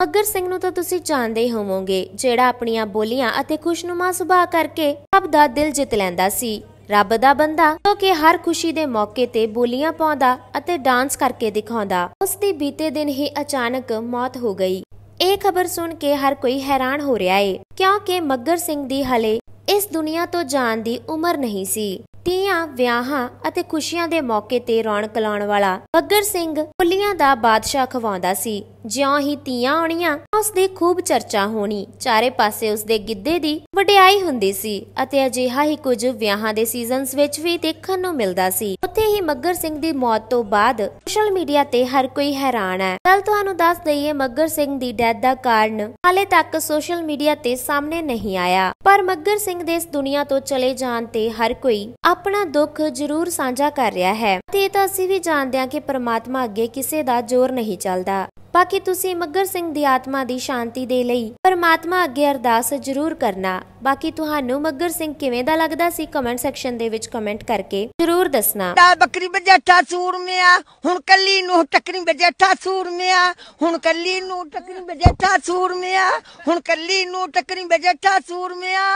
ਮੱਗਰ ਸਿੰਘ ਨੂੰ ਤਾਂ ਤੁਸੀਂ ਜਾਣਦੇ ਹੋਵੋਗੇ ਜਿਹੜਾ ਆਪਣੀਆਂ ਬੋਲੀਆਂ ਅਤੇ ਖੁਸ਼ਨੁਮਾ ਸੁਭਾਅ ਕਰਕੇ ਸਭ ਦਾ ਦਿਲ ਜਿੱਤ ਲੈਂਦਾ ਸੀ ਰੱਬ ਦਾ ਬੰਦਾ ਜੋ ਕਿ ਹਰ ਖੁਸ਼ੀ ਦੇ ਮੌਕੇ ਤੇ ਬੋਲੀਆਂ ਪਾਉਂਦਾ ਅਤੇ ਡਾਂਸ ਕਰਕੇ ਦਿਖਾਉਂਦਾ ਉਸ ਦੀ ਬੀਤੇ ਦਿਨ ਹੀ ਅਚਾਨਕ ਮੌਤ ਹੋ ਗਈ ਇਹ ਖਬਰ ਸੁਣ ਕੇ ਹਰ ਕੋਈ ਹੈਰਾਨ ਹੋ ਰਿਹਾ ਏ ਕਿਉਂਕਿ ਮੱਗਰ ਸਿੰਘ ਦੀ ਹਲੇ ਇਸ ਦੁਨੀਆ ਤੋਂ ਜਾਣ ਦੀ ਉਮਰ ਨਹੀਂ ਸੀ ਤੀਆਂ ਵਿਆਹਾਂ ਅਤੇ ਖੁਸ਼ੀਆਂ ਦੇ ਮੌਕੇ ਤੇ ਰੌਣਕ ਲਾਉਣ ਵਾਲਾ ਮੱਗਰ ਸਿੰਘ ਬੋਲੀਆਂ ਦਾ ਬਾਦਸ਼ਾਹ ਖਵਾਉਂਦਾ ਸੀ ਜਿਉਂ ਹੀ ਤੀਆਂ ਆਉਣੀਆਂ ਉਸ ਦੀ ਖੂਬ ਚਰਚਾ ਹੋਣੀ ਚਾਰੇ ਪਾਸੇ ਉਸ ਦੇ ਗਿੱਧੇ ਦੀ ਵਡਿਆਈ ਹੁੰਦੀ ਸੀ ਅਤੇ ਅਜਿਹਾ ਹੀ ਕੁਝ ਵਿਆਹਾਂ ਦੇ ਸੀਜ਼ਨਸ ਵਿੱਚ ਵੀ ਦੇਖਣ ਨੂੰ ਮਿਲਦਾ ਸੀ ਉੱਥੇ ਹੀ ਮੱਗਰ ਸਿੰਘ ਦੀ ਮੌਤ ਤੋਂ ਬਾਅਦ ਸੋਸ਼ਲ ਮੀਡੀਆ ਤੇ ਹਰ ਕੋਈ ਹੈਰਾਨ ਹੈ ਕੱਲ ਤੁਹਾਨੂੰ ਦੱਸ ਦਈਏ ਮੱਗਰ ਸਿੰਘ ਦੀ ਡੈਥ ਦਾ ਕਾਰਨ ਹਾਲੇ ਤੱਕ ਸੋਸ਼ਲ ਮੀਡੀਆ ਤੇ ਸਾਹਮਣੇ ਨਹੀਂ ਆਇਆ ਪਰ ਮੱਗਰ ਸਿੰਘ ਦੇ ਇਸ ਦੁਨੀਆ ਤੋਂ ਚਲੇ ਜਾਣ ਤੇ ਹਰ ਕੋਈ ਆਪਣਾ ਦੁੱਖ ਜ਼ਰੂਰ ਸਾਂਝਾ ਕਰ ਰਿਹਾ ਹੈ ਤੇ ਇਹ ਤਾਂ ਅਸੀਂ ਵੀ ਜਾਣਦੇ ਹਾਂ ਕਿ ਪ੍ਰਮਾਤਮਾ ਅੱਗੇ ਕਿਸੇ ਦਾ ਜ਼ੋਰ ਨਹੀਂ ਚੱਲਦਾ ਬਾਕੀ ਤੁਸੀਂ ਮੱਗਰ ਸਿੰਘ ਦੀ ਆਤਮਾ ਦੀ ਸ਼ਾਂਤੀ ਦੇ ਲਈ ਪਰਮਾਤਮਾ ਅੱਗੇ ਅਰਦਾਸ ਜ਼ਰੂਰ ਕਰਨਾ ਬਾਕੀ ਤੁਹਾਨੂੰ ਮੱਗਰ ਸਿੰਘ ਕਿਵੇਂ ਦਾ ਲੱਗਦਾ ਸੀ ਕਮੈਂਟ ਸੈਕਸ਼ਨ ਦੇ ਵਿੱਚ ਕਮੈਂਟ ਕਰਕੇ ਜ਼ਰੂਰ ਦੱਸਣਾ ਤਾਂ ਬੱਕਰੀ ਬਜੱਠਾ ਸੂਰ ਮਿਆ ਹੁਣ ਕੱਲੀ ਨੂੰ ਟੱਕਰੀ ਬਜੱਠਾ ਸੂਰ ਮਿਆ ਹੁਣ ਕੱਲੀ ਨੂੰ ਟੱਕਰੀ ਬਜੱਠਾ ਸੂਰ ਮਿਆ ਹੁਣ ਕੱਲੀ ਨੂੰ ਟੱਕਰੀ ਬਜੱਠਾ ਸੂਰ ਮਿਆ